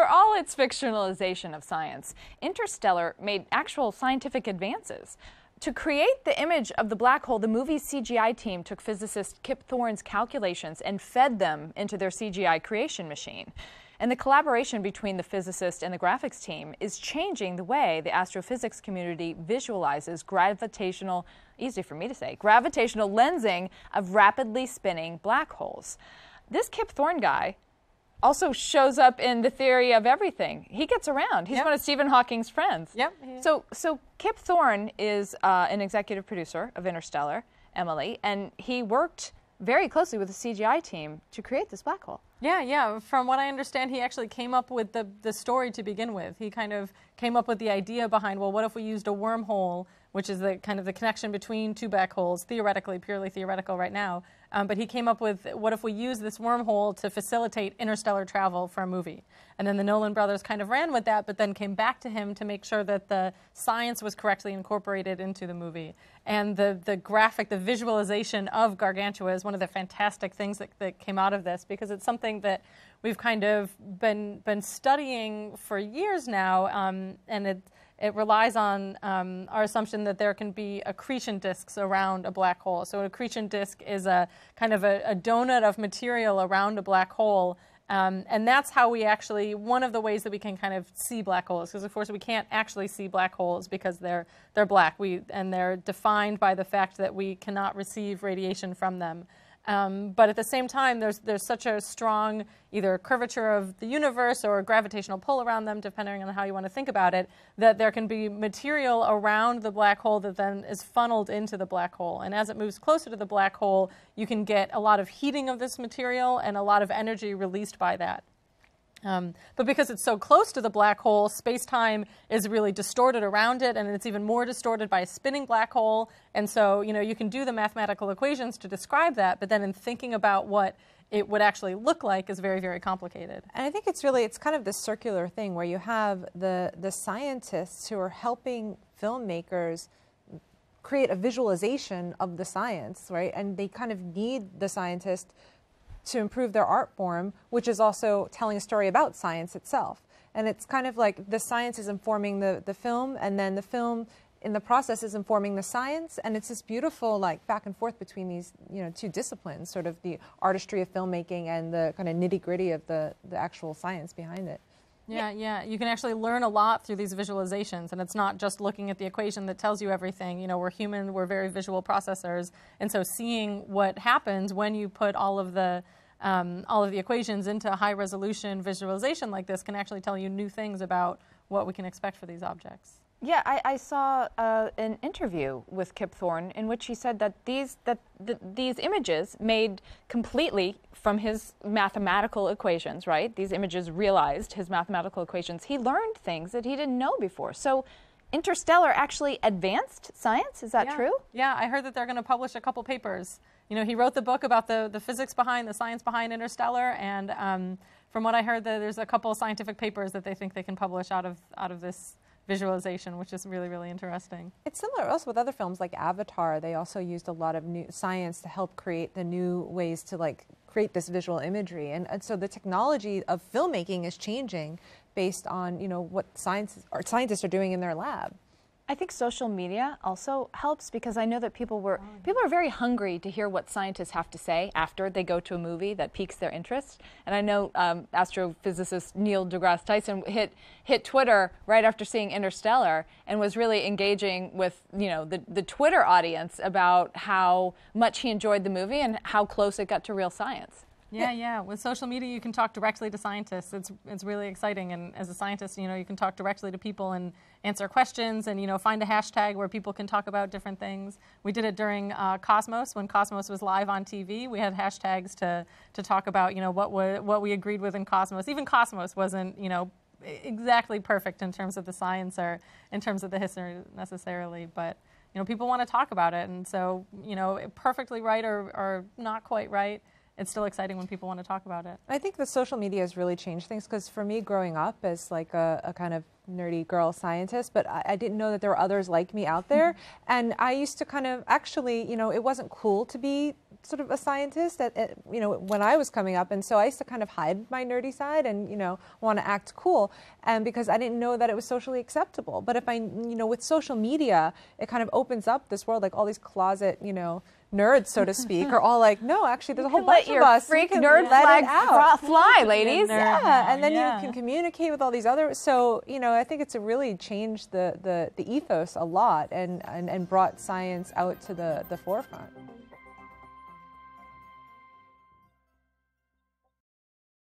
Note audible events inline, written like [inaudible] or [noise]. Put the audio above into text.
For all its fictionalization of science, Interstellar made actual scientific advances. To create the image of the black hole, the movie's CGI team took physicist Kip Thorne's calculations and fed them into their CGI creation machine. And the collaboration between the physicist and the graphics team is changing the way the astrophysics community visualizes gravitational, easy for me to say, gravitational lensing of rapidly spinning black holes. This Kip Thorne guy also shows up in the theory of everything. He gets around. He's yep. one of Stephen Hawking's friends. Yep. So, so Kip Thorne is uh, an executive producer of Interstellar, Emily, and he worked very closely with the CGI team to create this black hole. Yeah, yeah. From what I understand, he actually came up with the, the story to begin with. He kind of came up with the idea behind, well, what if we used a wormhole, which is the kind of the connection between two black holes, theoretically, purely theoretical right now, um, but he came up with what if we use this wormhole to facilitate interstellar travel for a movie? And then the Nolan brothers kind of ran with that, but then came back to him to make sure that the science was correctly incorporated into the movie. And the, the graphic, the visualization of Gargantua is one of the fantastic things that, that came out of this because it's something that we've kind of been, been studying for years now. Um, and it's it relies on um, our assumption that there can be accretion disks around a black hole. So an accretion disk is a kind of a, a donut of material around a black hole. Um, and that's how we actually, one of the ways that we can kind of see black holes, because of course we can't actually see black holes because they're, they're black we, and they're defined by the fact that we cannot receive radiation from them. Um, but at the same time, there's, there's such a strong either curvature of the universe or gravitational pull around them, depending on how you want to think about it, that there can be material around the black hole that then is funneled into the black hole. And as it moves closer to the black hole, you can get a lot of heating of this material and a lot of energy released by that. Um, but because it's so close to the black hole, space time is really distorted around it, and it's even more distorted by a spinning black hole. And so, you know, you can do the mathematical equations to describe that, but then in thinking about what it would actually look like is very, very complicated. And I think it's really, it's kind of this circular thing where you have the, the scientists who are helping filmmakers create a visualization of the science, right? And they kind of need the scientists to improve their art form, which is also telling a story about science itself. And it's kind of like the science is informing the, the film, and then the film in the process is informing the science and it's this beautiful like back and forth between these you know two disciplines sort of the artistry of filmmaking and the kind of nitty gritty of the, the actual science behind it yeah, yeah. You can actually learn a lot through these visualizations, and it's not just looking at the equation that tells you everything. You know, we're human, we're very visual processors, and so seeing what happens when you put all of the um, all of the equations into high resolution visualization like this can actually tell you new things about what we can expect for these objects. Yeah, I, I saw uh, an interview with Kip Thorne in which he said that these that th- these images made completely from his mathematical equations, right? These images realized his mathematical equations. He learned things that he didn't know before. So interstellar actually advanced science is that yeah. true yeah i heard that they're going to publish a couple papers you know he wrote the book about the, the physics behind the science behind interstellar and um, from what I heard, there's a couple of scientific papers that they think they can publish out of out of this visualization, which is really, really interesting. It's similar also with other films like Avatar. They also used a lot of new science to help create the new ways to like create this visual imagery. And, and so the technology of filmmaking is changing based on, you know, what science, or scientists are doing in their lab. I think social media also helps because I know that people were oh, people are very hungry to hear what scientists have to say after they go to a movie that piques their interest. And I know um, astrophysicist Neil deGrasse Tyson hit hit Twitter right after seeing Interstellar and was really engaging with you know the the Twitter audience about how much he enjoyed the movie and how close it got to real science. Yeah, yeah. With social media, you can talk directly to scientists. It's it's really exciting. And as a scientist, you know, you can talk directly to people and answer questions, and you know, find a hashtag where people can talk about different things. We did it during uh, Cosmos when Cosmos was live on TV. We had hashtags to to talk about, you know, what w- what we agreed with in Cosmos. Even Cosmos wasn't, you know, exactly perfect in terms of the science or in terms of the history necessarily, but you know, people want to talk about it, and so you know, perfectly right or, or not quite right it's still exciting when people want to talk about it. I think the social media has really changed things because for me, growing up as like a, a kind of nerdy girl scientist, but I, I, didn't know that there were others like me out there. Mm-hmm. and I used to kind of actually, you know, it wasn't cool to be sort of a scientist at, at, you know when I was coming up, and so I used to kind of hide my nerdy side and you know want to act cool, and because I didn't know that it was socially acceptable. But if I you know with social media, it kind of opens up this world like all these closet you know nerds, so to speak, are all like, no, actually, there's you a whole bunch of us. Freak nerd flag fly, [laughs] ladies. yeah, and then yeah. you can communicate with all these other. So you know, I think it's really changed the the, the ethos a lot and, and and brought science out to the the forefront.